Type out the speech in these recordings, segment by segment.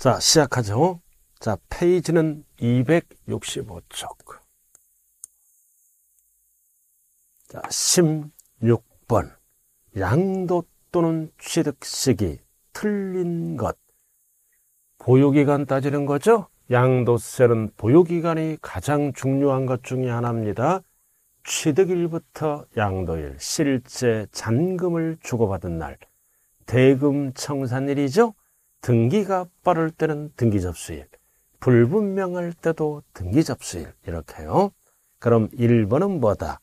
자, 시작하죠. 자, 페이지는 265쪽. 자, 16번. 양도 또는 취득 시기, 틀린 것. 보유기간 따지는 거죠? 양도세는 보유기간이 가장 중요한 것 중에 하나입니다. 취득일부터 양도일, 실제 잔금을 주고받은 날, 대금 청산일이죠? 등기가 빠를 때는 등기 접수일, 불분명할 때도 등기 접수일 이렇게요. 그럼 1번은 뭐다?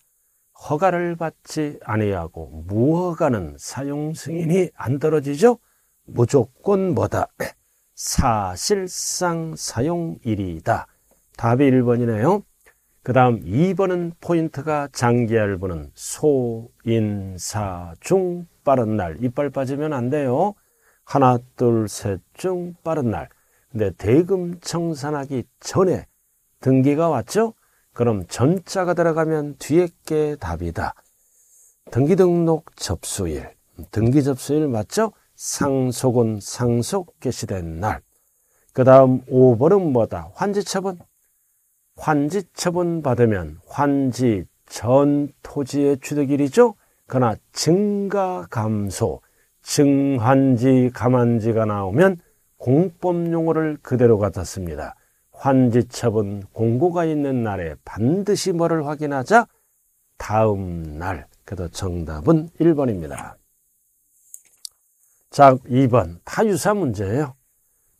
허가를 받지 아니하고 무허가는 사용 승인이 안 떨어지죠? 무조건 뭐다? 사실상 사용일이다. 답이 1번이네요. 그 다음 2번은 포인트가 장기알부는 소, 인, 사, 중 빠른 날 이빨 빠지면 안 돼요. 하나 둘 셋 중 빠른 날 근데 대금 청산하기 전에 등기가 왔죠? 그럼 전자가 들어가면 뒤에 게 답이다. 등기 등록 접수일. 등기 접수일 맞죠? 상속은 상속 개시된 날. 그 다음 5번은 뭐다? 환지처분. 환지처분 받으면 환지 전 토지의 취득일이죠? 그러나 증가 감소. 증환지, 감환지가 나오면 공법 용어를 그대로 갖다 씁니다. 환지첩은 공고가 있는 날에 반드시 뭐를 확인하자? 다음 날. 그래서 정답은 1번입니다. 자, 2번. 다 유사 문제예요.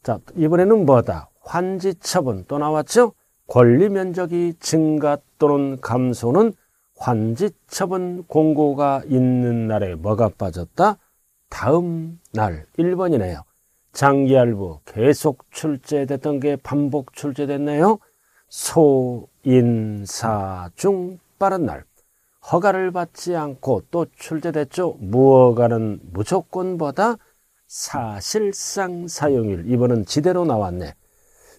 자, 이번에는 뭐다? 환지처분 또 나왔죠? 권리 면적이 증가 또는 감소는 환지처분 공고가 있는 날에 뭐가 빠졌다? 다음 날 1번이네요. 장기알부 계속 출제됐던 게 반복 출제됐네요. 소인사중 빠른 날 허가를 받지 않고 또 출제됐죠. 무허가는 무조건보다 사실상 사용일. 이번은 지대로 나왔네.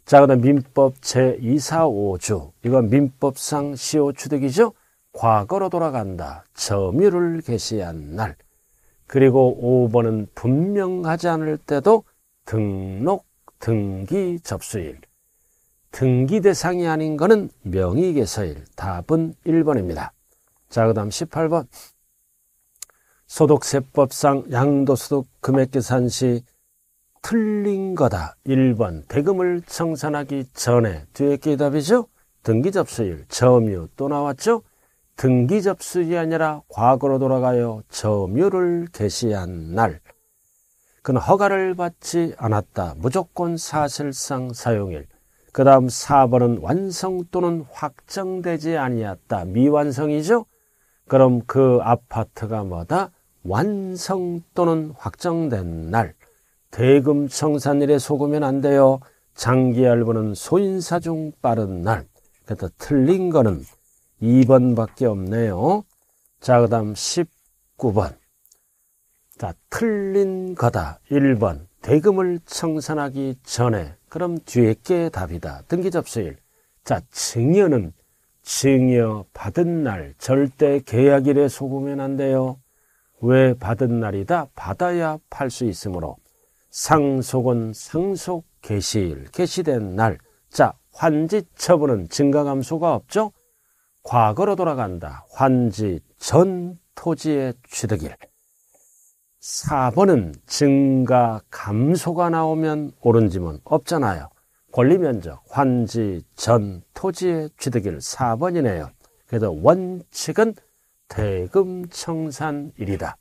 자, 그 다음 민법 제245조. 이건 민법상 시효 추득이죠 과거로 돌아간다. 점유를 개시한 날. 그리고 5번은 분명하지 않을 때도 등록, 등기, 접수일. 등기 대상이 아닌 것은 명의계서일. 답은 1번입니다. 자, 그 다음 18번. 소득세법상 양도소득 금액계산 시 틀린 거다. 1번. 대금을 청산하기 전에. 뒤에 게 답이죠? 등기 접수일, 점유 또 나왔죠? 등기 접수이 아니라 과거로 돌아가여 점유를 개시한 날. 그는 허가를 받지 않았다. 무조건 사실상 사용일. 그 다음 4번은 완성 또는 확정되지 아니었다. 미완성이죠? 그럼 그 아파트가 뭐다? 완성 또는 확정된 날. 대금 청산일에 속으면 안 돼요. 장기 알부는 소인사중 빠른 날. 그래서 틀린 거는 2번밖에 없네요. 자, 그 다음 19번. 자, 틀린 거다. 1번. 대금을 청산하기 전에. 그럼 뒤에 게 답이다. 등기 접수일. 자, 증여는 증여 받은 날 절대 계약일에 속으면 안 돼요. 왜 받은 날이다? 받아야 팔 수 있으므로 상속은 상속 개시일, 개시된 날. 자, 환지 처분은 증가 감소가 없죠? 과거로 돌아간다. 환지 전 토지의 취득일. 4번은 증가 감소가 나오면 옳은 지문 없잖아요. 권리 면적 환지 전 토지의 취득일 4번이네요. 그래서 원칙은 대금 청산일이다.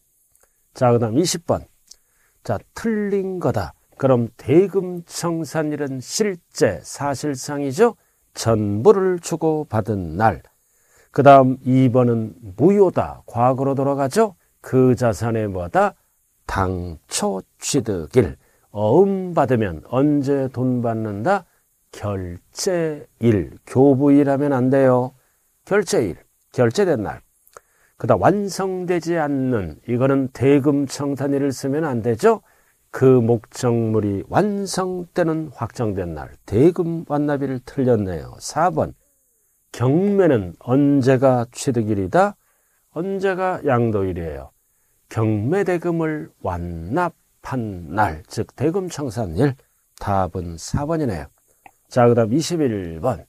자, 그다음 20번. 자, 틀린 거다. 그럼 대금 청산일은 실제 사실상이죠. 전부를 주고받은 날. 그 다음 2번은 무효다. 과거로 돌아가죠. 그 자산에 뭐다? 당초 취득일. 어음 받으면 언제 돈 받는다? 결제일. 교부일 하면 안 돼요. 결제일. 결제된 날. 그다 음 완성되지 않는 이거는 대금 청산일을 쓰면 안 되죠. 그 목적물이 완성되는 확정된 날 대금 완납일을 틀렸네요. 4번 경매는 언제가 취득일이다? 언제가 양도일이에요? 경매 대금을 완납한 날, 즉 대금 청산일 답은 4번이네요. 자, 그다음 21번.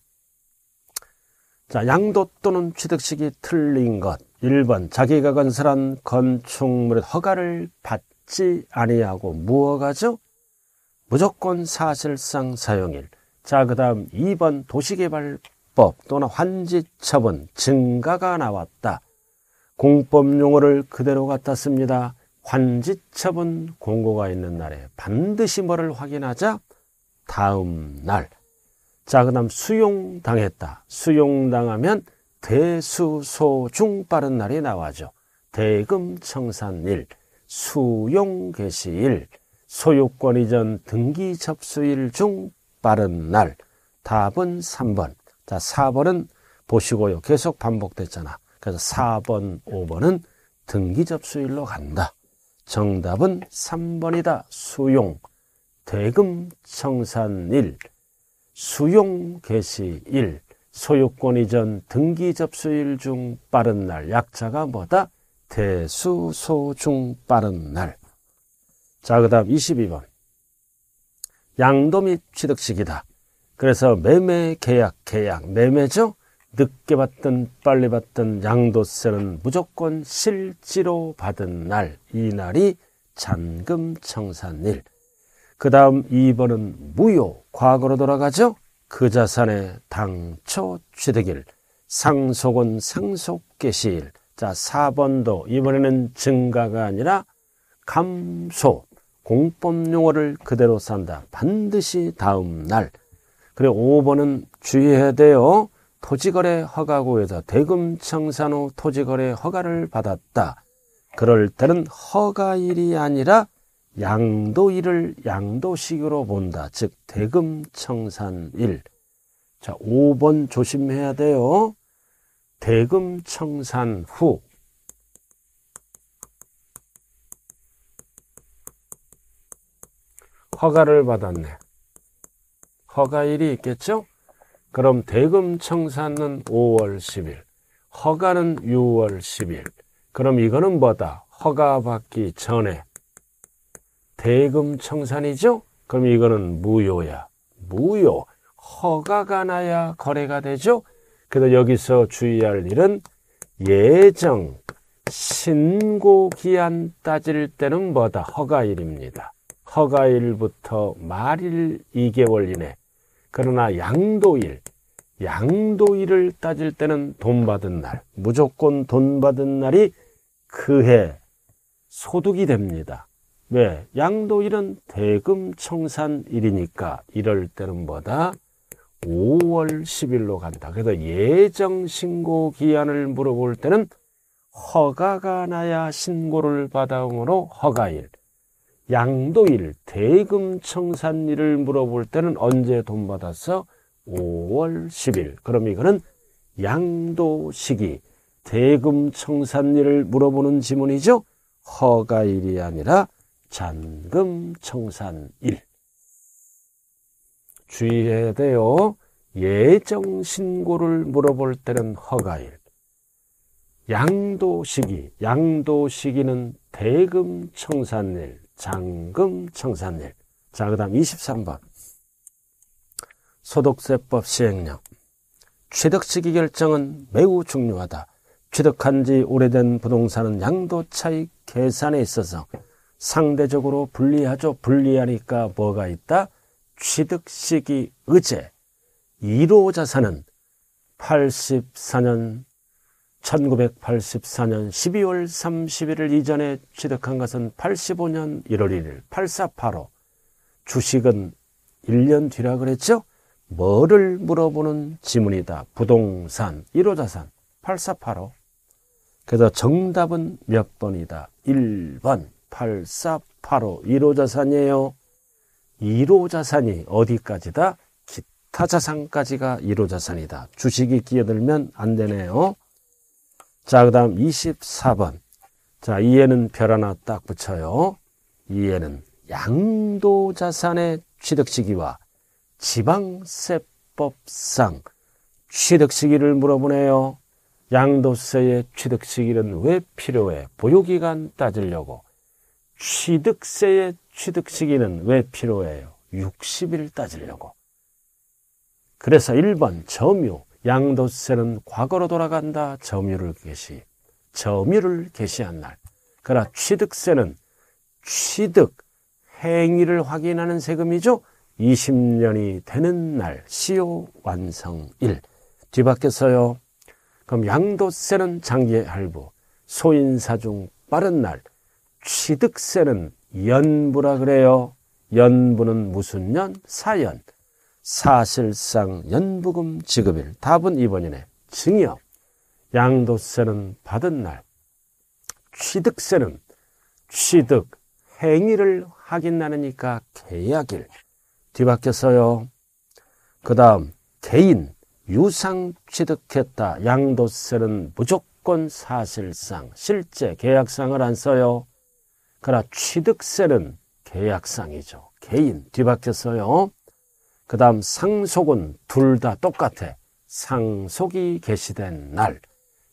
자, 양도 또는 취득식이 틀린 것. 1번. 자기가 건설한 건축물의 허가를 받지 아니하고 무허가죠? 무조건 사실상 사용일. 자, 그다음 2번. 도시개발 공법 또는 환지 처분 증가가 나왔다. 공법 용어를 그대로 갖다 씁니다. 환지 처분 공고가 있는 날에 반드시 뭐를 확인하자? 다음 날. 자, 그 다음 수용당했다. 수용당하면 대수소중 빠른 날이 나와죠. 대금 청산일, 수용 개시일, 소유권 이전 등기 접수일 중 빠른 날. 답은 3번. 자, 4번은 보시고요. 계속 반복됐잖아. 그래서 4번, 5번은 등기 접수일로 간다. 정답은 3번이다. 수용, 대금 청산 일, 수용 개시 일, 소유권 이전 등기 접수일 중 빠른 날. 약자가 뭐다? 대수소 중 빠른 날. 자, 그 다음 22번. 양도 및 취득식이다. 그래서 매매 계약 계약 매매죠. 늦게 받든 빨리 받든 양도세는 무조건 실지로 받은 날, 이 날이 잔금청산일. 그 다음 2번은 무효, 과거로 돌아가죠? 그 자산의 당초 취득일, 상속은 상속개시일. 자, 4번도 이번에는 증가가 아니라 감소, 공법 용어를 그대로 산다. 반드시 다음 날. 그래 5번은 주의해야 돼요. 토지거래 허가구에서 대금 청산 후 토지거래 허가를 받았다. 그럴 때는 허가일이 아니라 양도일을 양도식으로 본다. 즉 대금 청산일. 자, 5번 조심해야 돼요. 대금 청산 후 허가를 받았네. 허가일이 있겠죠? 그럼 대금 청산은 5월 10일, 허가는 6월 10일. 그럼 이거는 뭐다? 허가 받기 전에 대금 청산이죠? 그럼 이거는 무효야. 무효. 허가가 나야 거래가 되죠? 그래서 여기서 주의할 일은 예정, 신고 기한 따질 때는 뭐다? 허가일입니다. 허가일부터 말일 2개월 이내 그러나 양도일, 양도일을 따질 때는 돈 받은 날, 무조건 돈 받은 날이 그해 소득이 됩니다. 왜? 양도일은 대금 청산일이니까 이럴 때는 뭐다? 5월 10일로 간다. 그래서 예정 신고 기한을 물어볼 때는 허가가 나야 신고를 받아오므로 허가일. 양도일, 대금 청산일을 물어볼 때는 언제 돈 받았어? 5월 10일. 그럼 이거는 양도시기, 대금 청산일을 물어보는 지문이죠? 허가일이 아니라 잔금 청산일. 주의해야 돼요. 예정 신고를 물어볼 때는 허가일. 양도 시기, 양도 시기는 대금 청산일. 장금 청산일. 자, 그 다음 23번. 소득세법 시행령. 취득 시기 결정은 매우 중요하다. 취득한 지 오래된 부동산은 양도 차익 계산에 있어서 상대적으로 불리하죠. 불리하니까 뭐가 있다? 취득 시기 의제. 1호 자산은 84년 1984년 12월 31일 이전에 취득한 것은 85년 1월 1일 8485 주식은 1년 뒤라 그랬죠? 뭐를 물어보는 지문이다. 부동산, 1호 자산 8485 그래서 정답은 몇 번이다. 1번 8485 1호 자산이에요. 1호 자산이 어디까지다? 기타 자산까지가 1호 자산이다. 주식이 끼어들면 안 되네요. 자, 그 다음 24번. 자, 이에는 별 하나 딱 붙여요. 이에는 양도 자산의 취득 시기와 지방세법상 취득 시기를 물어보네요. 양도세의 취득 시기는 왜 필요해? 보유기간 따지려고. 취득세의 취득 시기는 왜 필요해요? 60일 따지려고. 그래서 1번 점유, 양도세는 과거로 돌아간다. 점유를 계시. 점유를 계시한 날. 그러나 취득세는 취득, 행위를 확인하는 세금이죠. 20년이 되는 날, 시효 완성일. 뒤바뀌었어요. 그럼 양도세는 장기 할부, 소인사중 빠른 날, 취득세는 연부라 그래요. 연부는 무슨 년? 사연. 사실상 연부금 지급일. 답은 2번이네. 증여. 양도세는 받은 날. 취득세는 취득, 행위를 확인나누니까 계약일. 뒤바뀌었어요. 그 다음, 개인, 유상 취득했다. 양도세는 무조건 사실상, 실제 계약상을 안 써요. 그러나 취득세는 계약상이죠. 개인, 뒤바뀌었어요. 그 다음 상속은 둘 다 똑같아. 상속이 개시된 날.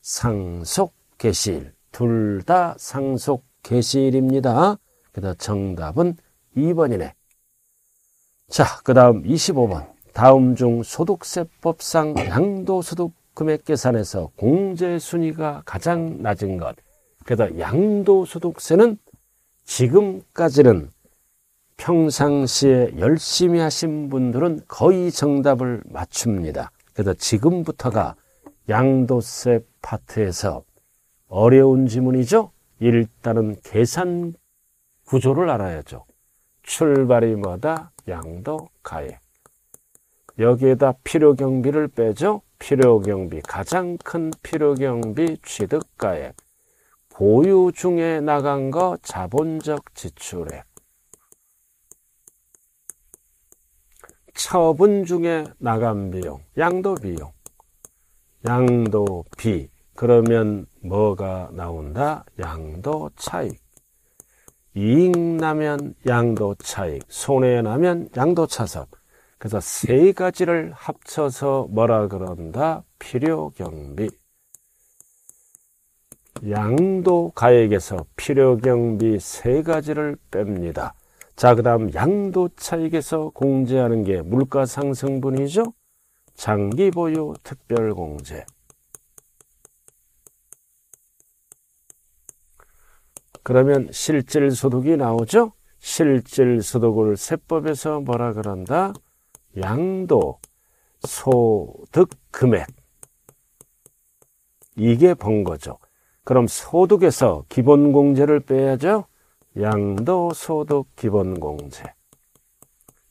상속 개시일. 둘 다 상속 개시일입니다. 그래서 정답은 2번이네. 자, 그 다음 25번. 다음 중 소득세법상 양도소득 금액 계산에서 공제 순위가 가장 낮은 것. 그래서 양도소득세는 지금까지는 평상시에 열심히 하신 분들은 거의 정답을 맞춥니다. 그래서 지금부터가 양도세 파트에서 어려운 지문이죠. 일단은 계산 구조를 알아야죠. 출발이마다 양도 가액. 여기에다 필요 경비를 빼죠. 필요 경비 가장 큰 필요 경비 취득 가액. 보유 중에 나간 거 자본적 지출액. 처분 중에 나간 비용, 양도 비용, 양도 비. 그러면 뭐가 나온다? 양도 차익. 이익 나면 양도 차익, 손해 나면 양도 차선. 그래서 세 가지를 합쳐서 뭐라 그런다? 필요 경비. 양도 가액에서 필요 경비 세 가지를 뺍니다. 자, 그 다음 양도차익에서 공제하는 게 물가상승분이죠? 장기보유 특별공제. 그러면 실질소득이 나오죠? 실질소득을 세법에서 뭐라 그런다? 양도 소득 금액 이게 번 거죠. 그럼 소득에서 기본공제를 빼야죠. 양도소득기본공제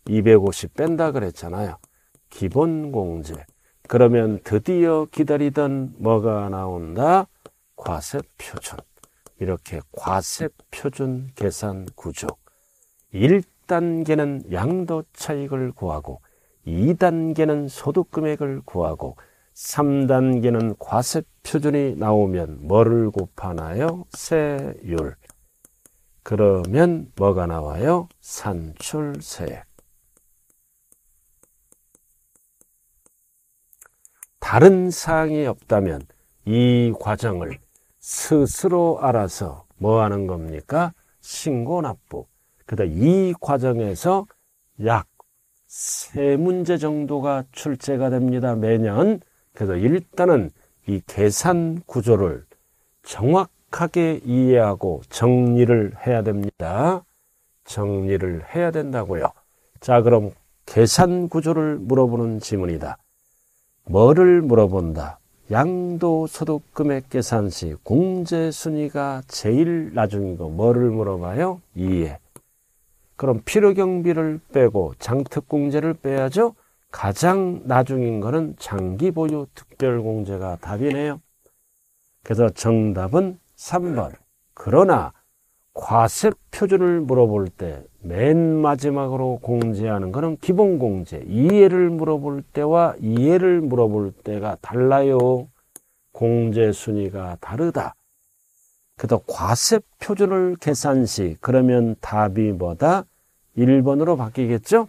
250 뺀다 그랬잖아요. 기본공제 그러면 드디어 기다리던 뭐가 나온다? 과세표준 이렇게 과세표준 계산 구조 1단계는 양도 차익을 구하고 2단계는 소득금액을 구하고 3단계는 과세표준이 나오면 뭐를 곱하나요? 세율 그러면 뭐가 나와요? 산출세액. 다른 사항이 없다면 이 과정을 스스로 알아서 뭐 하는 겁니까? 신고 납부. 그다 이 과정에서 약 세 문제 정도가 출제가 됩니다. 매년. 그래서 일단은 이 계산 구조를 정확 정확하게 이해하고 정리를 해야 됩니다. 정리를 해야 된다고요. 자, 그럼 계산 구조를 물어보는 질문이다 뭐를 물어본다? 양도 소득 금액 계산 시 공제 순위가 제일 나중은거 뭐를 물어봐요? 이해. 그럼 필요 경비를 빼고 장특 공제를 빼야죠. 가장 나중인 거는 장기 보유 특별 공제가 답이네요. 그래서 정답은 3번. 그러나 과세 표준을 물어볼 때 맨 마지막으로 공제하는 것은 기본 공제. 이해를 물어볼 때와 이해를 물어볼 때가 달라요. 공제 순위가 다르다. 그래서 과세 표준을 계산 시 그러면 답이 뭐다? 1번으로 바뀌겠죠?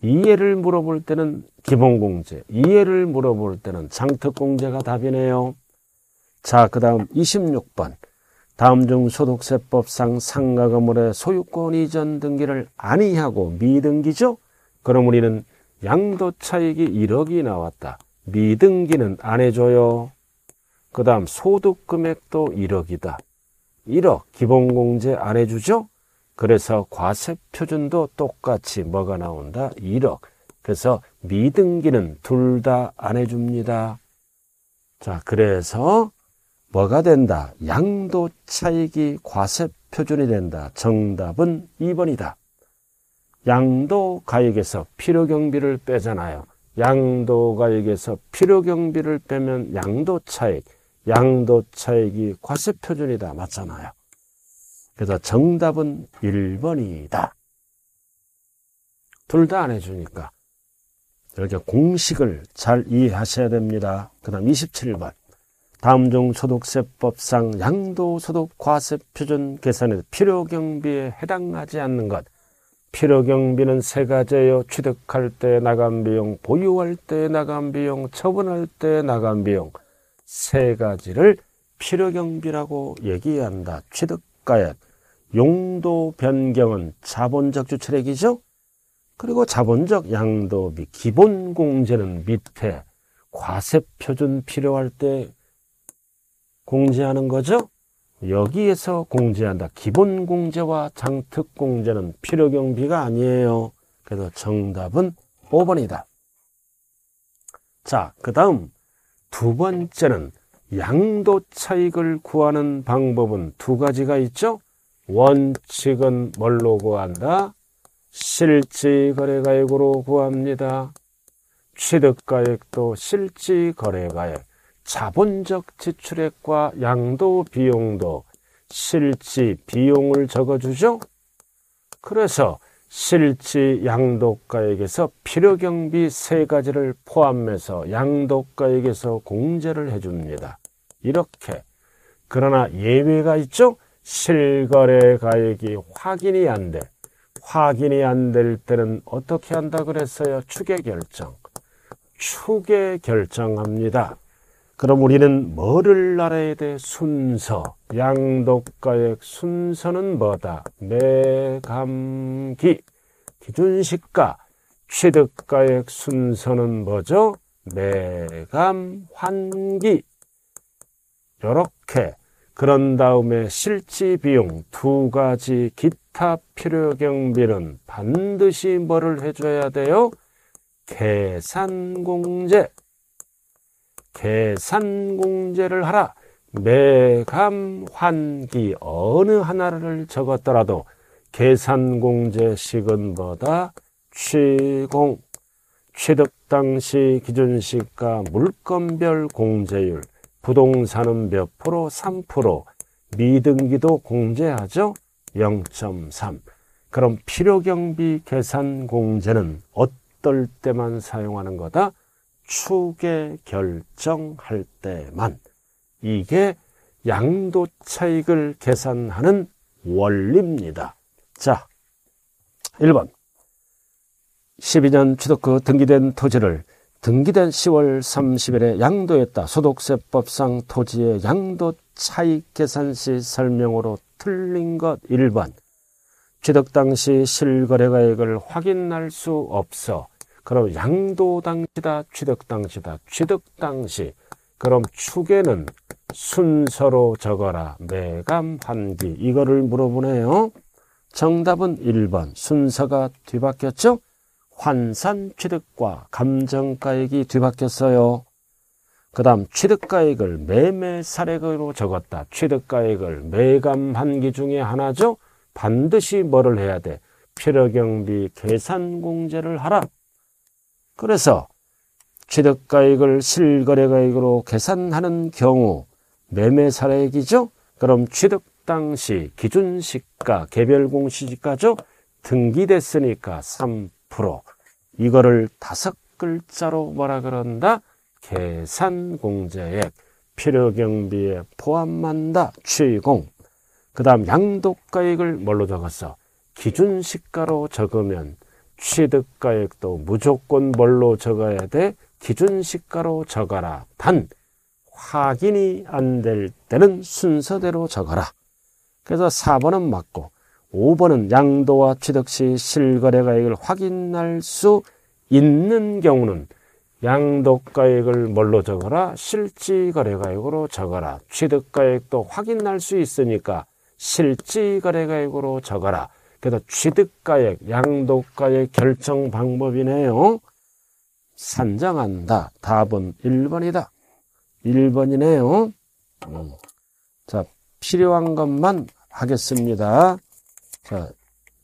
이해를 물어볼 때는 기본공제, 이해를 물어볼 때는 장특공제가 답이네요. 자, 그 다음 26번. 다음 중 소득세법상 상가 건물의 소유권 이전 등기를 아니하고 미등기죠? 그럼 우리는 양도 차익이 1억이 나왔다. 미등기는 안 해줘요. 그 다음 소득 금액도 1억이다. 1억 기본공제 안 해주죠? 그래서 과세 표준도 똑같이 뭐가 나온다? 1억. 그래서 미등기는 둘 다 안 해줍니다. 자, 그래서 뭐가 된다? 양도 차익이 과세 표준이 된다. 정답은 2번이다. 양도 가액에서 필요 경비를 빼잖아요. 양도 가액에서 필요 경비를 빼면 양도 차익, 양도 차익이 과세 표준이다. 맞잖아요. 그래서 정답은 1번이다. 둘 다 안 해주니까. 이렇게 공식을 잘 이해하셔야 됩니다. 그 다음 27번. 다음 중 소득세법상 양도소득과세표준 계산에서 필요경비에 해당하지 않는 것. 필요경비는 세 가지예요. 취득할 때 나간 비용, 보유할 때 나간 비용, 처분할 때 나간 비용. 세 가지를 필요경비라고 얘기한다. 취득가액. 용도 변경은 자본적 주체력이죠. 그리고 자본적 양도비, 기본공제는 밑에 과세표준 필요할 때 공제하는 거죠. 여기에서 공제한다. 기본 공제와 장특 공제는 필요 경비가 아니에요. 그래서 정답은 5번이다. 자, 그 다음 두 번째는 양도 차익을 구하는 방법은 두 가지가 있죠. 원칙은 뭘로 구한다? 실지거래가액으로 구합니다. 취득가액도 실지거래가액. 자본적 지출액과 양도 비용도 실지 비용을 적어주죠. 그래서 실지 양도가액에서 필요경비 세 가지를 포함해서 양도가액에서 공제를 해줍니다. 이렇게 그러나 예외가 있죠. 실거래 가액이 확인이 안 돼. 확인이 안 될 때는 어떻게 한다 그랬어요? 추계 결정. 추계 결정합니다. 그럼 우리는 뭐를 알아야 돼? 순서. 양독가액 순서는 뭐다? 매감기. 기준시가. 취득가액 순서는 뭐죠? 매감환기. 요렇게. 그런 다음에 실지비용 두 가지 기타 필요경비는 반드시 뭐를 해줘야 돼요? 계산공제. 계산공제를 하라. 매감 환기 어느 하나를 적었더라도 계산공제식은 뭐다? 취공 취득 당시 기준시가 물건별 공제율 부동산은 몇 프로? 3% 미등기도 공제하죠? 0.3 그럼 필요경비 계산 공제는 어떨 때만 사용하는 거다? 추계 결정할 때만 이게 양도 차익을 계산하는 원리입니다. 자, 1번. 12년 취득후 등기된 토지를 등기된 10월 30일에 양도했다. 소득세법상 토지의 양도 차익 계산 시 설명으로 틀린 것 1번. 취득 당시 실거래가액을 확인할 수 없어 그럼 양도 당시다, 취득 당시다, 취득 당시. 그럼 축에는 순서로 적어라. 매감 환기 이거를 물어보네요. 정답은 1번. 순서가 뒤바뀌었죠? 환산 취득과 감정가액이 뒤바뀌었어요. 그 다음 취득가액을 매매 사례로 적었다. 취득가액을 매감 한기 중에 하나죠. 반드시 뭐를 해야 돼? 필요경비 계산공제를 하라. 그래서 취득가액을 실거래가액으로 계산하는 경우 매매사례액이죠. 그럼 취득 당시 기준시가 개별공시지가죠. 등기됐으니까 3% 이거를 다섯 글자로 뭐라 그런다? 계산공제액 필요경비에 포함한다 취공 그 다음 양도가액을 뭘로 적었어? 기준시가로 적으면 취득가액도 무조건 뭘로 적어야 돼? 기준시가로 적어라. 단, 확인이 안 될 때는 순서대로 적어라. 그래서 4번은 맞고 5번은 양도와 취득 시 실거래가액을 확인할 수 있는 경우는 양도가액을 뭘로 적어라? 실지거래가액으로 적어라. 취득가액도 확인할 수 있으니까 실지거래가액으로 적어라. 그래 취득가액, 양도가액 결정 방법이네요. 산정한다. 답은 1번이다. 1번이네요. 음. 자, 필요한 것만 하겠습니다. 자,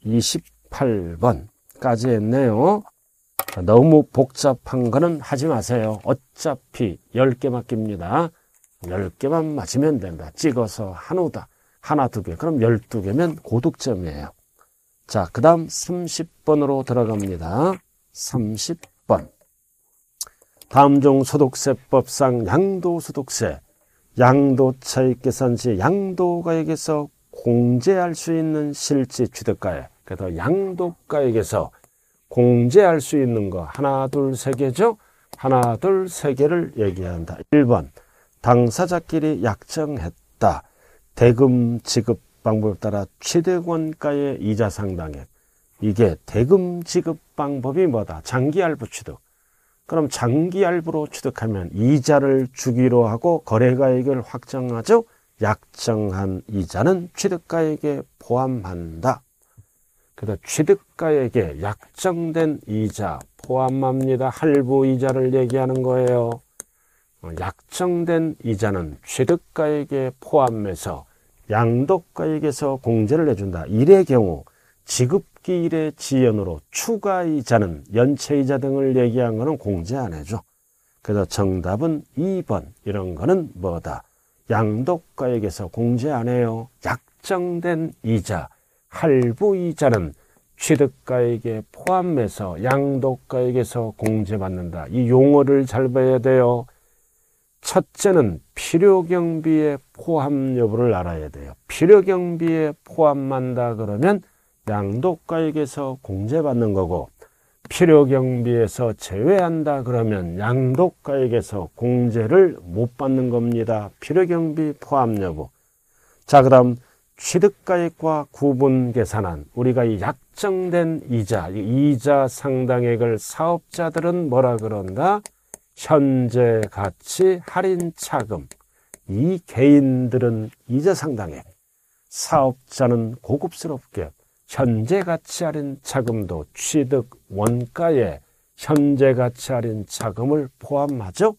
28번까지 했네요. 너무 복잡한 거는 하지 마세요. 어차피 10개 맡깁니다. 10개만 맞으면 된다. 찍어서 한우다. 하나, 두 개. 그럼 12개면 고득점이에요. 자, 그 다음 30번으로 들어갑니다. 30번. 다음 종 소득세법상 양도소득세, 양도차익계산 시 양도가액에서 공제할 수 있는 실제 취득가액, 그래서 양도가액에서 공제할 수 있는 거 하나, 둘, 세 개죠? 하나, 둘, 세 개를 얘기한다. 1번, 당사자끼리 약정했다. 대금 지급 방법에 따라 최대원가의 이자 상당액. 이게 대금 지급 방법이 뭐다? 장기 할부 취득. 그럼 장기 할부로 취득하면 이자를 주기로 하고 거래가액을 확정하죠. 약정한 이자는 취득가액에 포함한다. 그래 취득가액에 약정된 이자 포함합니다. 할부 이자를 얘기하는 거예요. 어, 약정된 이자는 취득가액에 포함해서 양도가액에서 공제를 해준다. 일의 경우 지급기일의 지연으로 추가이자는 연체이자 등을 얘기한 거는 공제 안 해줘. 그래서 정답은 2번 이런 거는 뭐다? 양도가액에서 공제 안 해요. 약정된 이자, 할부이자는 취득가액에 포함해서 양도가액에서 공제받는다. 이 용어를 잘 봐야 돼요. 첫째는 필요경비의 포함 여부를 알아야 돼요. 필요경비에 포함한다 그러면 양도가액에서 공제받는 거고 필요경비에서 제외한다 그러면 양도가액에서 공제를 못 받는 겁니다. 필요경비 포함 여부. 자, 그 다음 취득가액과 구분 계산한 우리가 이 약정된 이자, 이자 상당액을 사업자들은 뭐라 그런가? 현재 가치 할인 차금 이 개인들은 이자 상당해 사업자는 고급스럽게 현재 가치 할인 차금도 취득 원가에 현재 가치 할인 차금을 포함하죠.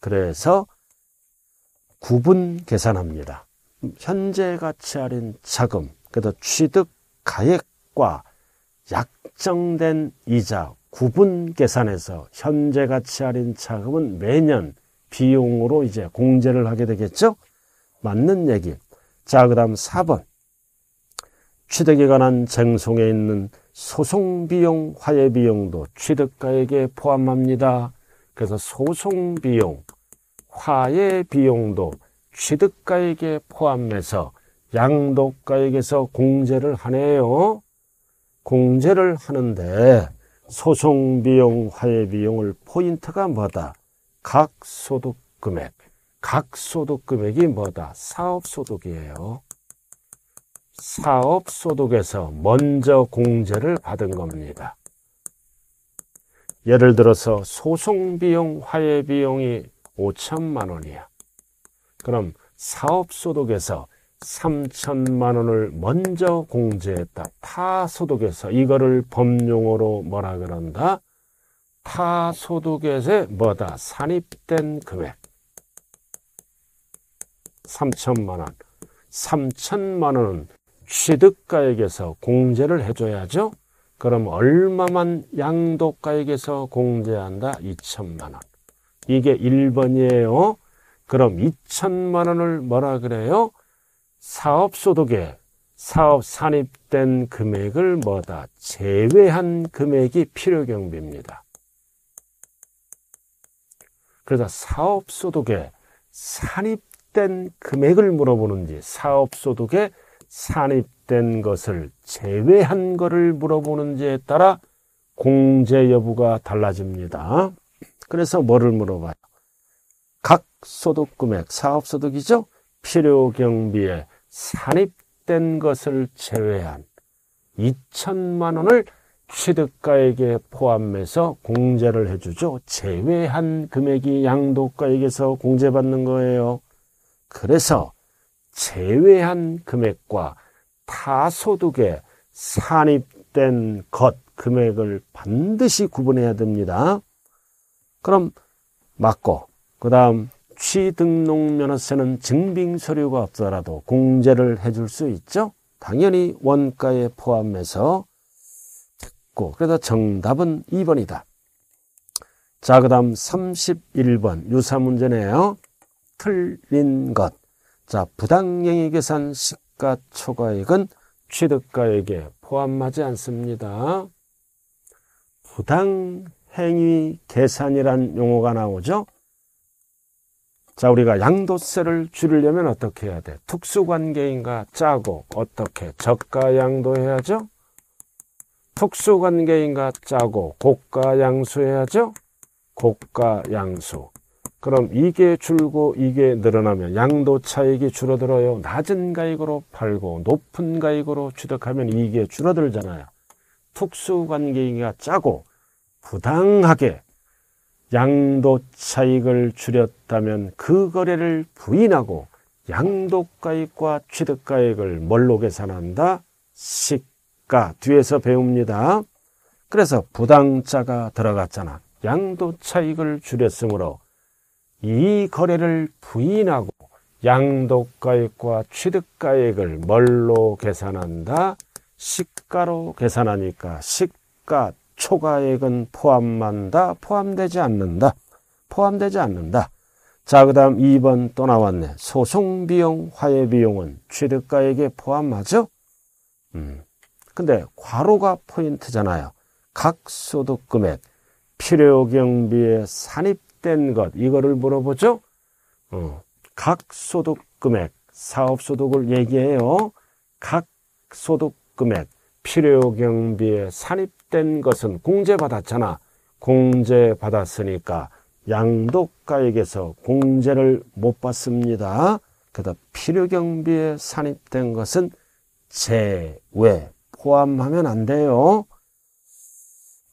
그래서 구분 계산합니다. 현재 가치 할인 차금, 그래서 취득 가액과 약정된 이자 구분 계산해서 현재 가치 할인 차금은 매년 비용으로 이제 공제를 하게 되겠죠? 맞는 얘기. 자, 그 다음 4번. 취득에 관한 쟁송에 있는 소송비용, 화해비용도 취득가액에 포함합니다. 그래서 소송비용, 화해비용도 취득가액에 포함해서 양도가액에서 공제를 하네요. 공제를 하는데 소송 비용, 화해 비용을 포인트가 뭐다? 각 소득 금액. 각 소득 금액이 뭐다? 사업 소득이에요. 사업 소득에서 먼저 공제를 받은 겁니다. 예를 들어서 소송 비용, 화해 비용이 5천만 원이야. 그럼 사업 소득에서 3천만 원을 먼저 공제했다. 타소득에서 이거를 법용어로 뭐라 그런다? 타소득에서 뭐다? 산입된 금액. 3천만 원. 3천만 원은 취득가액에서 공제를 해줘야죠. 그럼 얼마만 양도가액에서 공제한다? 2천만 원. 이게 1번이에요. 그럼 2천만 원을 뭐라 그래요? 사업소득에 사업 산입된 금액을 뭐다 제외한 금액이 필요경비입니다. 그래서 사업소득에 산입된 금액을 물어보는지 사업소득에 산입된 것을 제외한 것을 물어보는지에 따라 공제 여부가 달라집니다. 그래서 뭐를 물어봐요? 각 소득 금액, 사업소득이죠? 필요 경비에 산입된 것을 제외한 2천만 원을 취득가에게 포함해서 공제를 해주죠. 제외한 금액이 양도가에게서 공제받는 거예요. 그래서 제외한 금액과 타소득에 산입된 것 금액을 반드시 구분해야 됩니다. 그럼 맞고 그 다음 취등록면허세는 증빙 서류가 없더라도 공제를 해줄 수 있죠. 당연히 원가에 포함해서 듣고 그래서 정답은 2번이다. 자, 그 다음 31번 유사 문제네요. 틀린 것. 자, 부당행위 계산 시가 초과액은 취득가액에 포함하지 않습니다. 부당행위 계산이란 용어가 나오죠. 자, 우리가 양도세를 줄이려면 어떻게 해야 돼? 특수관계인가 짜고 어떻게? 저가 양도해야죠? 특수관계인가 짜고 고가 양수해야죠? 고가 양수. 그럼 이게 줄고 이게 늘어나면 양도 차익이 줄어들어요. 낮은 가액으로 팔고 높은 가액으로 취득하면 이게 줄어들잖아요. 특수관계인가 짜고 부당하게 양도 차익을 줄였다면 그 거래를 부인하고 양도가액과 취득가액을 뭘로 계산한다? 시가 뒤에서 배웁니다. 그래서 부당자가 들어갔잖아. 양도 차익을 줄였으므로 이 거래를 부인하고 양도가액과 취득가액을 뭘로 계산한다? 시가로 계산하니까 시가 초과액은 포함한다, 포함되지 않는다, 포함되지 않는다. 자, 그 다음 2번 또 나왔네. 소송비용, 화해비용은 취득가액에 포함하죠? 음. 근데 과로가 포인트잖아요. 각 소득금액, 필요경비에 산입된 것, 이거를 물어보죠? 어. 각 소득금액, 사업소득을 얘기해요. 각 소득금액, 필요경비에 산입 된 것은 공제받았잖아. 공제받았으니까 양도가액에서 공제를 못 받습니다. 그다 필요경비에 산입된 것은 제외 포함하면 안 돼요.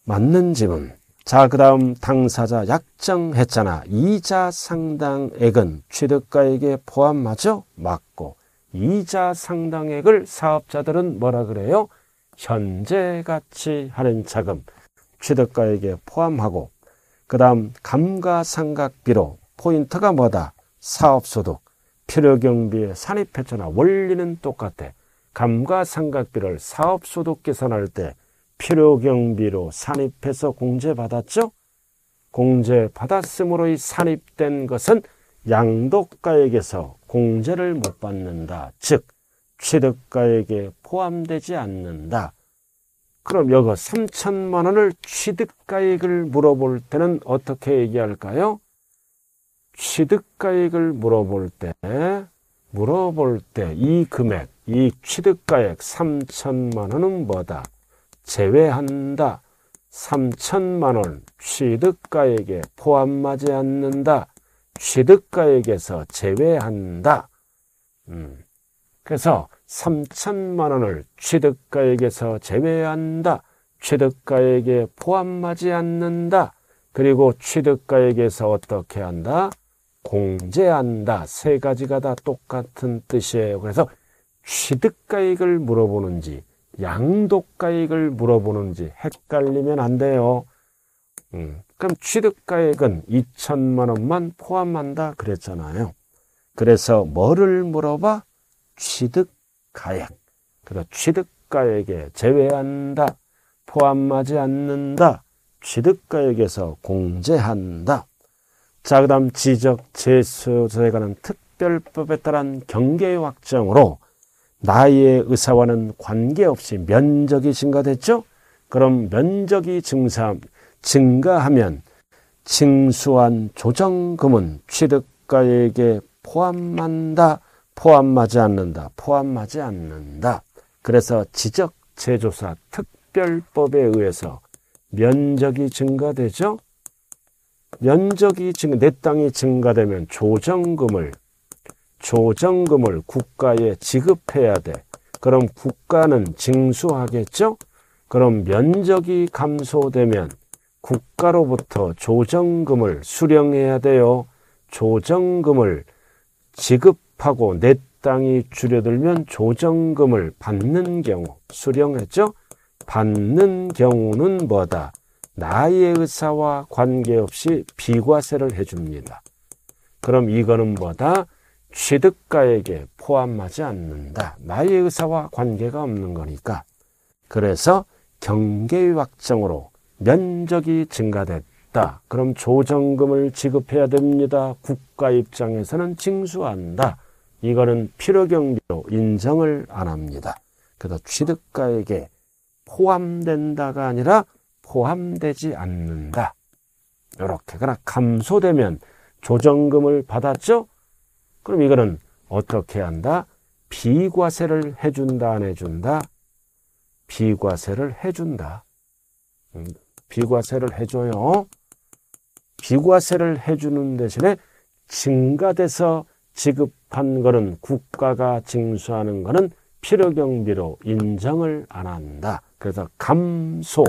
맞는 지문. 자, 그 다음 당사자 약정했잖아. 이자 상당액은 취득가액에 포함하죠? 맞고. 이자 상당액을 사업자들은 뭐라 그래요? 현재 같이 하는 자금 취득가액에 포함하고 그 다음 감가상각비로 포인트가 뭐다? 사업소득, 필요경비에산입해처나 원리는 똑같아. 감가상각비를 사업소득 계산할 때 필요경비로 산입해서 공제받았죠? 공제받았으므로 이 산입된 것은 양도가액에서 공제를 못 받는다. 즉 취득가액에 포함되지 않는다. 그럼 여거 3천만 원을 취득가액을 물어볼 때는 어떻게 얘기할까요? 취득가액을 물어볼 때, 물어볼 때 이 금액, 이 취득가액 3천만 원은 뭐다? 제외한다. 3천만 원 취득가액에 포함하지 않는다. 취득가액에서 제외한다. 음. 그래서 3천만 원을 취득가액에서 제외한다. 취득가액에 포함하지 않는다. 그리고 취득가액에서 어떻게 한다? 공제한다. 세 가지가 다 똑같은 뜻이에요. 그래서 취득가액을 물어보는지 양도가액을 물어보는지 헷갈리면 안 돼요. 음, 그럼 취득가액은 2천만 원만 포함한다 그랬잖아요. 그래서 뭐를 물어봐? 취득가액. 그래서 취득가액에 제외한다. 포함하지 않는다. 취득가액에서 공제한다. 자, 그 다음 지적, 재수조에 관한 특별법에 따른 경계 확정으로 나의 의사와는 관계없이 면적이 증가됐죠? 그럼 면적이 증사, 증가하면 징수한 조정금은 취득가액에 포함한다. 포함하지 않는다. 포함하지 않는다. 그래서 지적 제조사 특별법에 의해서 면적이 증가되죠. 면적이 증가, 내 땅이 증가되면 조정금을 조정금을 국가에 지급해야 돼. 그럼 국가는 징수하겠죠? 그럼 면적이 감소되면 국가로부터 조정금을 수령해야 돼요. 조정금을 지급 하고내 땅이 줄여들면 조정금을 받는 경우 수령했죠. 받는 경우는 뭐다? 나의 의사와 관계없이 비과세를 해줍니다. 그럼 이거는 뭐다? 취득가에게 포함하지 않는다. 나의 의사와 관계가 없는 거니까. 그래서 경계의 확정으로 면적이 증가됐다. 그럼 조정금을 지급해야 됩니다. 국가 입장에서는 징수한다. 이거는 필요경비로 인정을 안 합니다. 그래서 취득가에게 포함된다가 아니라 포함되지 않는다. 이렇게. 그러나 감소되면 조정금을 받았죠? 그럼 이거는 어떻게 한다? 비과세를 해준다, 안 해준다? 비과세를 해준다. 음, 비과세를 해줘요. 비과세를 해주는 대신에 증가돼서 지급한 것은 국가가 징수하는 것은 필요경비로 인정을 안 한다. 그래서 감소,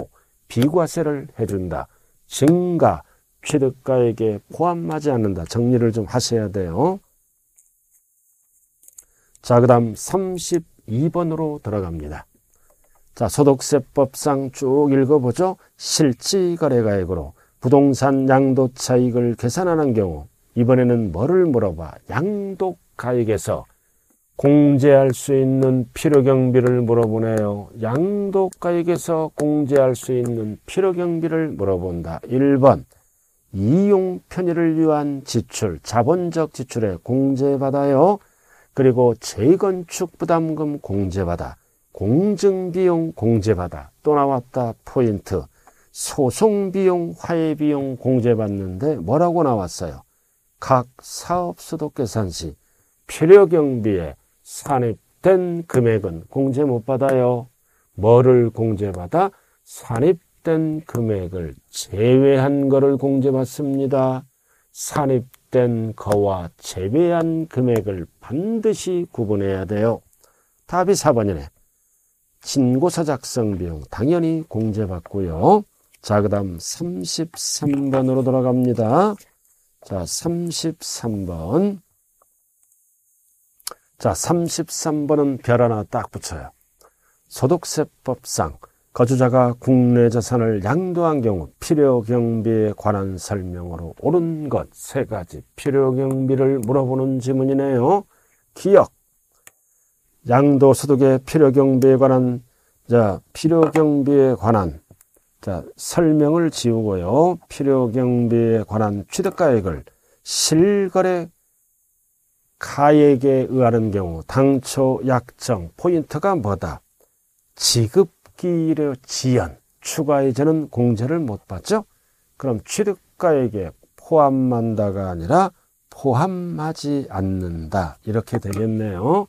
비과세를 해준다. 증가, 취득가액에 포함하지 않는다. 정리를 좀 하셔야 돼요. 자, 그 다음 32번으로 들어갑니다. 자, 소득세법상 쭉 읽어보죠. 실지거래가액으로 부동산 양도 차익을 계산하는 경우 이번에는 뭐를 물어봐? 양독가에게서 공제할 수 있는 필요경비를 물어보네요. 양도가액에서 공제할 수 있는 필요경비를 물어본다. 1번 이용 편의를 위한 지출, 자본적 지출에 공제받아요. 그리고 재건축 부담금 공제받아, 공증비용 공제받아, 또 나왔다 포인트, 소송비용, 화해비용 공제받는데 뭐라고 나왔어요? 각 사업 소득계산시 필요 경비에 산입된 금액은 공제 못 받아요. 뭐를 공제받아? 산입된 금액을 제외한 거를 공제받습니다. 산입된 거와 제외한 금액을 반드시 구분해야 돼요. 답이 4번이네. 신고서 작성 비용 당연히 공제받고요. 자, 그 다음 33번으로 돌아갑니다. 자, 33번. 자, 33번은 별 하나 딱 붙여요. 소득세법상 거주자가 국내 자산을 양도한 경우 필요경비에 관한 설명으로 옳은 것세 가지 필요경비를 물어보는 지문이네요. 기억, 양도소득의 필요경비에 관한 자 필요경비에 관한 자, 설명을 지우고요. 필요 경비에 관한 취득가액을 실거래 가액에 의하는 경우 당초 약정 포인트가 뭐다? 지급기일의 지연, 추가이제는 공제를 못 받죠? 그럼 취득가액에 포함한다가 아니라 포함하지 않는다. 이렇게 되겠네요.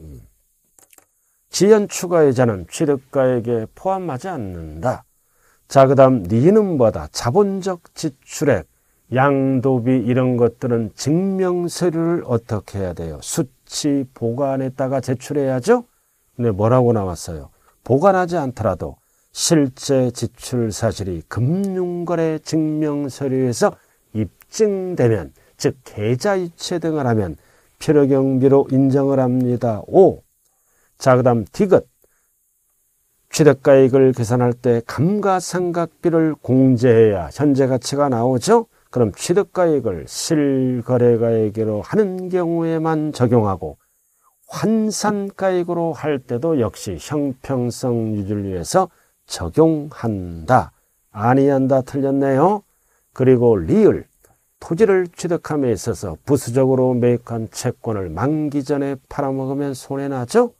음. 지연 추가의자는취득가에게 포함하지 않는다. 자, 그 다음, 니는보다 자본적 지출액, 양도비 이런 것들은 증명서류를 어떻게 해야 돼요? 수치 보관에다가 제출해야죠? 근데 뭐라고 나왔어요? 보관하지 않더라도 실제 지출 사실이 금융거래 증명서류에서 입증되면, 즉, 계좌이체 등을 하면 필요경비로 인정을 합니다. 오 자, 그 다음 디귿. 취득가액을 계산할 때 감가상각비를 공제해야 현재 가치가 나오죠. 그럼 취득가액을 실거래가액으로 하는 경우에만 적용하고 환산가액으로 할 때도 역시 형평성 유지를 위해서 적용한다. 아니한다 틀렸네요. 그리고 리을 토지를 취득함에 있어서 부수적으로 매입한 채권을 만기 전에 팔아먹으면 손해나죠.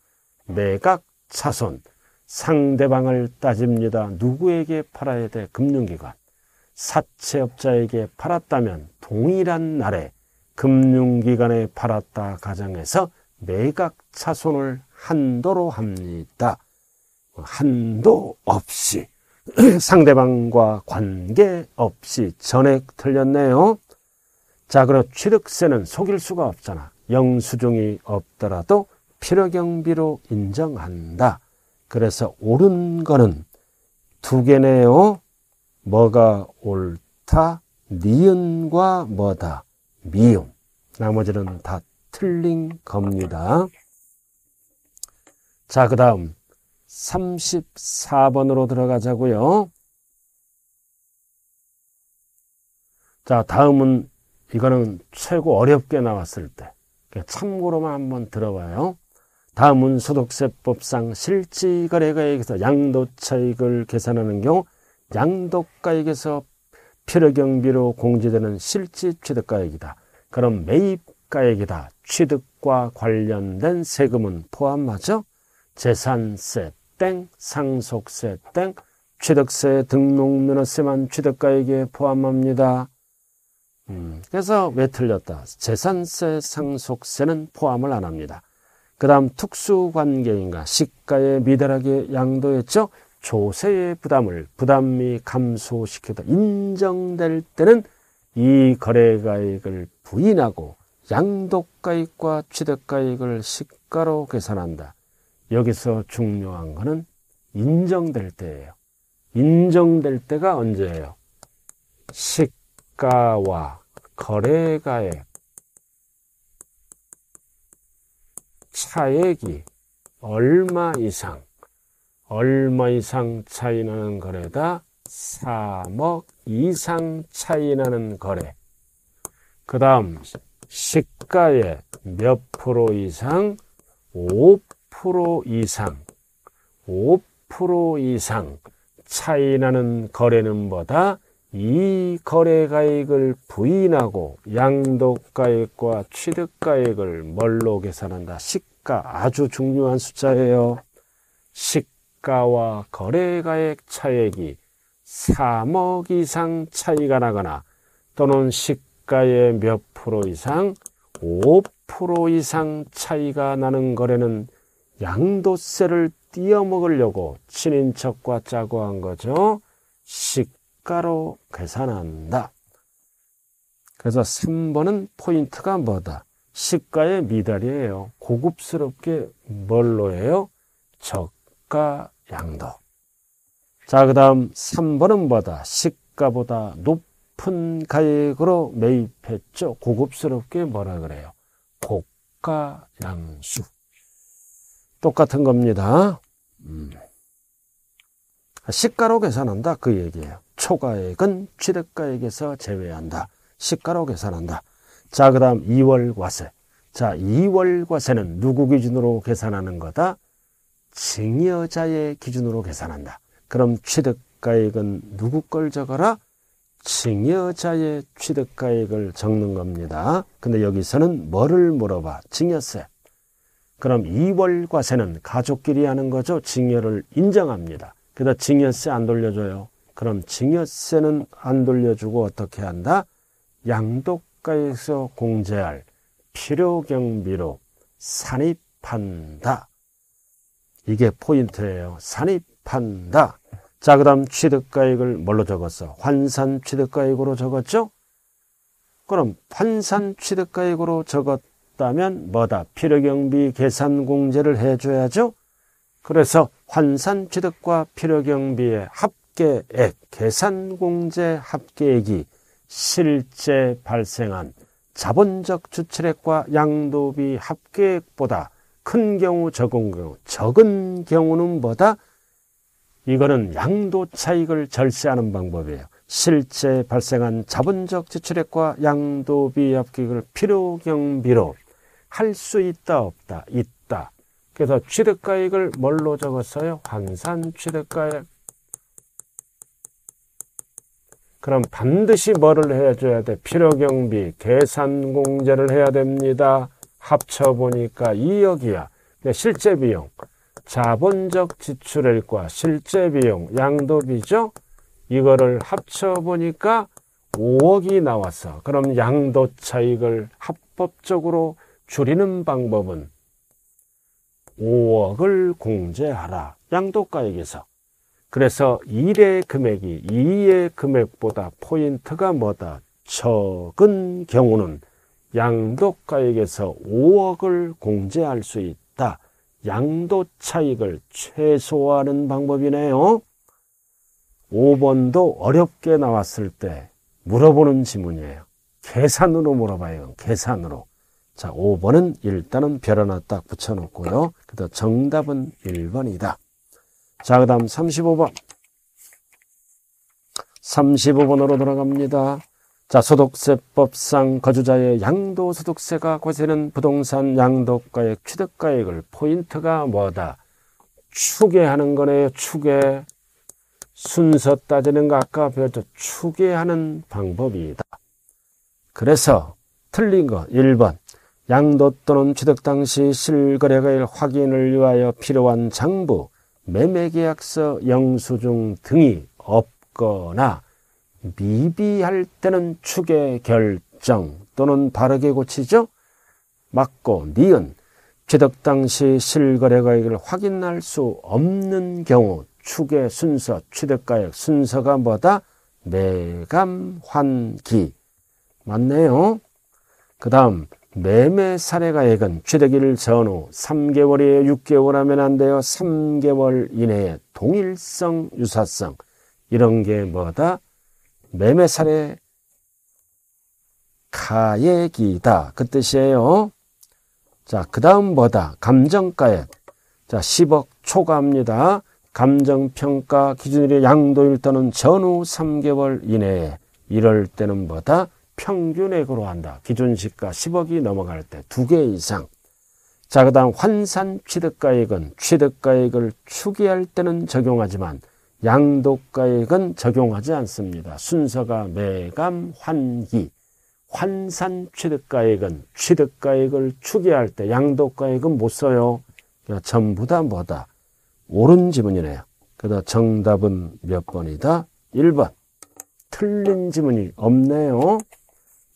매각 차손 상대방을 따집니다. 누구에게 팔아야 돼? 금융기관. 사채업자에게 팔았다면 동일한 날에 금융기관에 팔았다 가정해서 매각 차손을 한도로 합니다. 한도 없이 상대방과 관계 없이 전액 틀렸네요. 자, 그럼 취득세는 속일 수가 없잖아. 영수증이 없더라도 필요경비로 인정한다. 그래서 옳은 거는 두 개네요. 뭐가 옳다? 니은과 뭐다? 미음. 나머지는 다 틀린 겁니다. 자, 그 다음 34번으로 들어가자고요. 자, 다음은 이거는 최고 어렵게 나왔을 때 참고로만 한번 들어봐요. 다음은 소득세법상 실지거래가액에서 양도차익을 계산하는 경우 양도가액에서 필요경비로 공제되는 실지취득가액이다. 그럼 매입가액이다. 취득과 관련된 세금은 포함하죠? 재산세 땡, 상속세 땡, 취득세 등록면허세만 취득가액에 포함합니다. 음, 그래서 왜 틀렸다? 재산세, 상속세는 포함을 안 합니다. 그 다음 특수관계인가 시가에 미달하게 양도했죠. 조세의 부담을 부담이 감소시켜다 인정될 때는 이 거래가액을 부인하고 양도가액과 취득가액을 시가로 계산한다. 여기서 중요한 것은 인정될 때예요. 인정될 때가 언제예요? 시가와 거래가액 차액이 얼마 이상, 얼마 이상 차이 나는 거래다 3억 이상 차이 나는 거래. 그 다음, 시가에몇 프로 이상, 5% 이상, 5% 이상 차이 나는 거래는 뭐다? 이 거래가액을 부인하고 양도가액과 취득가액을 뭘로 계산한다? 시가 아주 중요한 숫자예요. 시가와 거래가액 차액이 3억 이상 차이가 나거나 또는 시가의 몇 프로 이상 5% 이상 차이가 나는 거래는 양도세를 띄어먹으려고 친인척과 짜고 한 거죠. 시 시가로 계산한다. 그래서 3번은 포인트가 뭐다? 시가의 미달이에요. 고급스럽게 뭘로 해요? 저가 양도. 자, 그 다음 3번은 뭐다? 시가보다 높은 가액으로 매입했죠. 고급스럽게 뭐라 그래요? 고가 양수. 똑같은 겁니다. 음. 시가로 계산한다. 그 얘기예요. 초과액은 취득가액에서 제외한다. 시가로 계산한다. 자, 그 다음 2월 과세. 자, 2월 과세는 누구 기준으로 계산하는 거다? 증여자의 기준으로 계산한다. 그럼 취득가액은 누구 걸 적어라? 증여자의 취득가액을 적는 겁니다. 근데 여기서는 뭐를 물어봐? 증여세. 그럼 2월 과세는 가족끼리 하는 거죠. 증여를 인정합니다. 그다 증여세 안 돌려줘요. 그럼 증여세는 안 돌려주고 어떻게 한다? 양도가에서 공제할 필요경비로 산입한다. 이게 포인트예요. 산입한다. 자, 그 다음 취득가액을 뭘로 적었어? 환산 취득가액으로 적었죠? 그럼 환산 취득가액으로 적었다면 뭐다? 필요경비 계산 공제를 해줘야죠? 그래서 환산 취득과 필요경비의 합 합계액, 예, 계산공제 합계액이 실제 발생한 자본적 주출액과 양도비 합계액보다 큰 경우, 적은 경우, 적은 경우는 뭐다? 이거는 양도 차익을 절세하는 방법이에요. 실제 발생한 자본적 지출액과 양도비 합계액을 필요경비로 할 수 있다 없다 있다. 그래서 취득가액을 뭘로 적었어요? 환산 취득가액 그럼 반드시 뭐를 해줘야 돼? 필요경비, 계산공제를 해야 됩니다. 합쳐보니까 2억이야. 실제 비용, 자본적 지출액과 실제 비용, 양도비죠? 이거를 합쳐보니까 5억이 나왔어. 그럼 양도 차익을 합법적으로 줄이는 방법은 5억을 공제하라. 양도가액에서. 그래서 1의 금액이 2의 금액보다 포인트가 뭐다? 적은 경우는 양도가액에서 5억을 공제할 수 있다. 양도 차익을 최소화하는 방법이네요. 5번도 어렵게 나왔을 때 물어보는 지문이에요. 계산으로 물어봐요. 계산으로. 자, 5번은 일단은 별 하나 딱 붙여놓고요. 그다음 정답은 1번이다. 자, 그 다음 35번. 35번으로 돌아갑니다. 자, 소득세법상 거주자의 양도소득세가 과세는 부동산 양도가액, 취득가액을 포인트가 뭐다? 추계하는 거네요, 추계. 순서 따지는 거 아까 배웠죠. 추계하는 방법이다. 그래서 틀린 거 1번. 양도 또는 취득 당시 실거래가액 확인을 위하여 필요한 장부, 매매계약서 영수증 등이 없거나 미비할 때는 축의 결정 또는 바르게 고치죠. 맞고 니은 취득 당시 실거래가액을 확인할 수 없는 경우 축의 순서, 취득가액 순서가 뭐다? 매감 환기 맞네요. 그 다음 매매 사례가 예건 취득일 전후 3개월에 6개월 하면 안 돼요. 3개월 이내에 동일성, 유사성 이런 게 뭐다? 매매 사례 가액이다. 그 뜻이에요. 자, 그 다음 뭐다? 감정가액. 자, 10억 초과합니다. 감정평가 기준일의 양도 일 또는 전후 3개월 이내에 이럴 때는 뭐다? 평균액으로 한다. 기준 시가 10억이 넘어갈 때 두 개 이상. 자, 그 다음 환산 취득가액은 취득가액을 추계할 때는 적용하지만 양도가액은 적용하지 않습니다. 순서가 매감, 환기. 환산 취득가액은 취득가액을 추계할 때 양도가액은 못 써요. 그러니까 전부 다 뭐다? 옳은 지문이네요. 그다 정답은 몇 번이다? 1번. 틀린 지문이 없네요.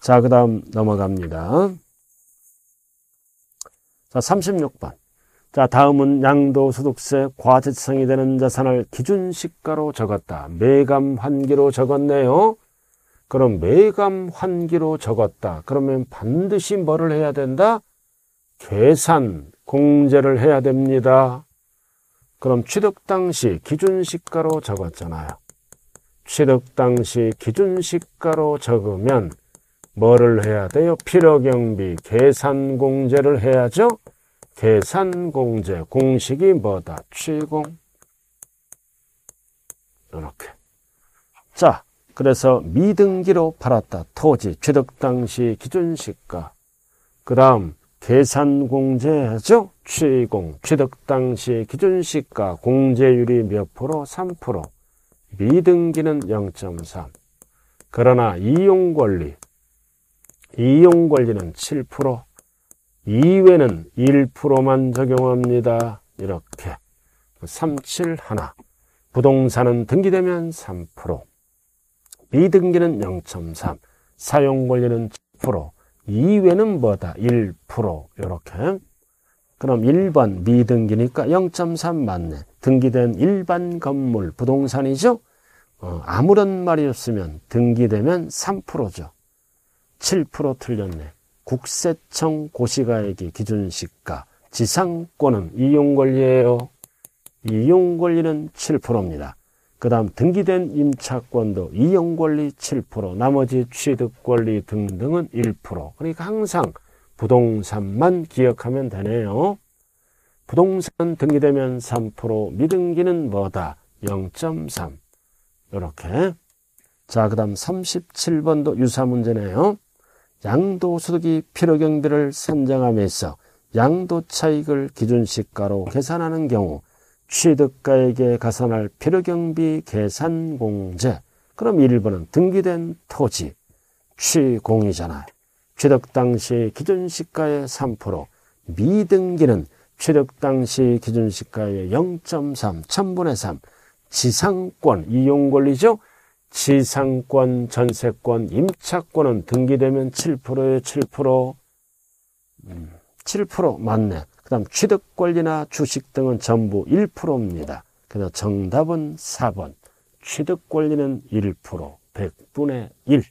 자, 그 다음 넘어갑니다. 자, 36번. 자, 다음은 양도소득세 과세성이 되는 자산을 기준시가로 적었다. 매감 환기로 적었네요. 그럼 매감 환기로 적었다. 그러면 반드시 뭐를 해야 된다? 계산, 공제를 해야 됩니다. 그럼 취득 당시 기준시가로 적었잖아요. 취득 당시 기준시가로 적으면 뭐를 해야 돼요? 필요경비 계산공제를 해야죠. 계산공제 공식이 뭐다? 취공 이렇게 자 그래서 미등기로 팔았다 토지 취득 당시 기준시가 그 다음 계산공제하죠 취공 취득 당시 기준시가 공제율이 몇 프로? 3% 미등기는 0.3 그러나 이용권리 이용관리는 7%, 이외는 1%만 적용합니다. 이렇게 37 하나. 부동산은 등기되면 3%, 미등기는 0.3, 사용권리는 1 이외는 뭐다? 1% 이렇게. 그럼 1번 미등기니까 0.3 맞네. 등기된 일반 건물 부동산이죠? 어, 아무런 말이 없으면 등기되면 3%죠. 7% 틀렸네. 국세청 고시가액이 기준시가 지상권은 이용권리예요. 이용권리는 7%입니다. 그 다음 등기된 임차권도 이용권리 7% 나머지 취득권리 등등은 1% 그러니까 항상 부동산만 기억하면 되네요. 부동산 등기되면 3% 미등기는 뭐다? 0.3 이렇게 자, 그 다음 37번도 유사 문제네요. 양도소득이 필요경비를 산정하면서 양도차익을 기준시가로 계산하는 경우 취득가에게 가산할 필요경비 계산공제 그럼 1번은 등기된 토지 취공이잖아요. 취득 당시 기준시가의 3% 미등기는 취득 당시 기준시가의 0.3 1000분의 3 지상권 이용권리죠. 지상권, 전세권, 임차권은 등기되면 7%에 7%, 7% 맞네. 그 다음 취득권리나 주식 등은 전부 1%입니다. 그래서 정답은 4번. 취득권리는 1%, 100분의 1.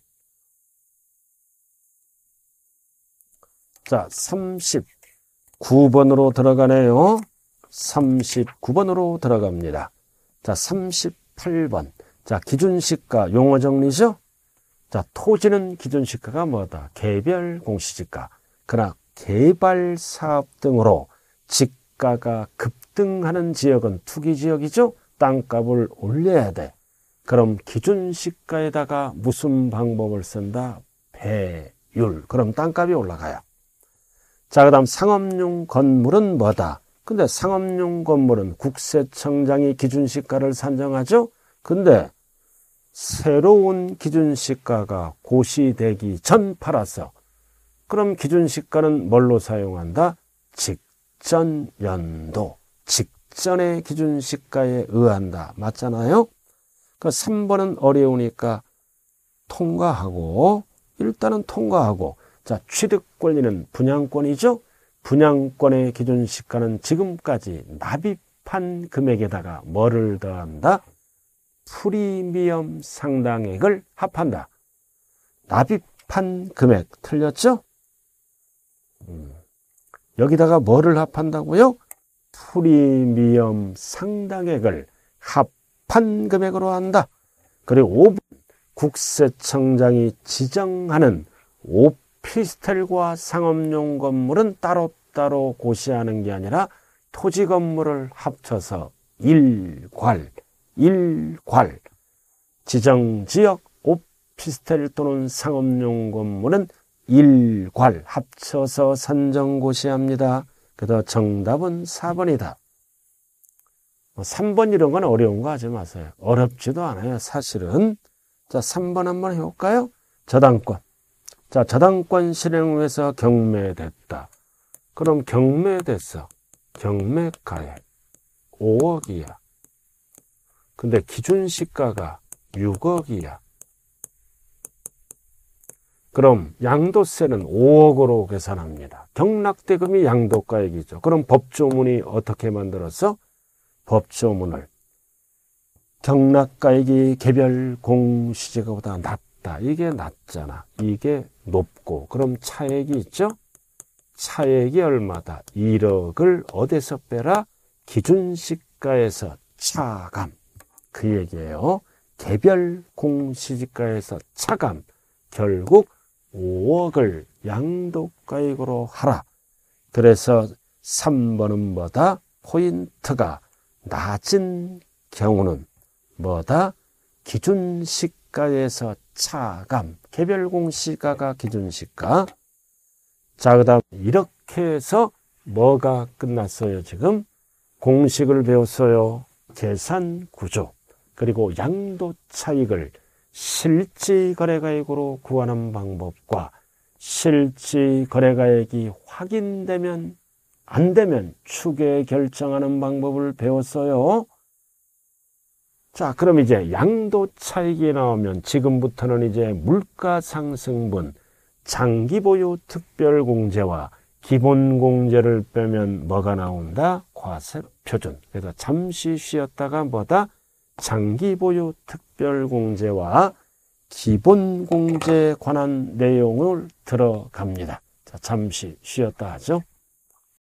자, 39번으로 들어가네요. 39번으로 들어갑니다. 자, 38번. 자, 기준시가 용어 정리죠? 자, 토지는 기준시가가 뭐다? 개별 공시지가. 그러나 개발 사업 등으로 지가가 급등하는 지역은 투기 지역이죠? 땅값을 올려야 돼. 그럼 기준시가에다가 무슨 방법을 쓴다? 배율. 그럼 땅값이 올라가요. 자, 그 다음 상업용 건물은 뭐다? 근데 상업용 건물은 국세청장이 기준시가를 산정하죠? 근데 새로운 기준 시가가 고시되기 전 팔아서 그럼 기준 시가는 뭘로 사용한다? 직전 연도, 직전의 기준 시가에 의한다. 맞잖아요? 그니까 3번은 어려우니까 통과하고 일단은 통과하고 자, 취득 권리는 분양권이죠. 분양권의 기준 시가는 지금까지 납입한 금액에다가 뭐를 더한다? 프리미엄 상당액을 합한다. 납입한 금액 틀렸죠? 음. 여기다가 뭐를 합한다고요? 프리미엄 상당액을 합한 금액으로 한다. 그리고 5번 국세청장이 지정하는 오피스텔과 상업용 건물은 따로따로 고시하는 게 아니라 토지 건물을 합쳐서 일괄 일괄 지정지역 오피스텔 또는 상업용 건물은 일괄 합쳐서 선정고시합니다. 그래서 정답은 4번이다. 3번 뭐 이런 건 어려운 거 하지 마세요. 어렵지도 않아요. 사실은. 자, 3번 한번 해볼까요? 저당권. 자, 저당권 실행에서 경매됐다. 그럼 경매됐어. 경매가액 5억이야. 근데 기준 시가가 6억이야. 그럼 양도세는 5억으로 계산합니다. 경락대금이 양도가액이죠. 그럼 법조문이 어떻게 만들었어? 법조문을 경락가액이 개별 공시지가보다 낮다. 이게 낮잖아. 이게 높고 그럼 차액이 있죠? 차액이 얼마다? 1억을 어디서 빼라? 기준시가에서 차감. 그 얘기예요. 개별 공시지가에서 차감, 결국 5억을 양도가액으로 하라. 그래서 3번은 뭐다? 포인트가 낮은 경우는 뭐다? 기준시가에서 차감, 개별공시가가 기준시가. 자, 그 다음 이렇게 해서 뭐가 끝났어요, 지금? 공식을 배웠어요. 계산 구조. 그리고 양도 차익을 실지 거래가액으로 구하는 방법과 실지 거래가액이 확인되면 안 되면 추계 결정하는 방법을 배웠어요. 자, 그럼 이제 양도 차익이 나오면 지금부터는 이제 물가 상승분, 장기 보유 특별 공제와 기본 공제를 빼면 뭐가 나온다? 과세 표준. 그래서 잠시 쉬었다가 뭐다? 장기 보유 특별 공제와 기본 공제에 관한 내용을 들어갑니다. 자, 잠시 쉬었다 하죠.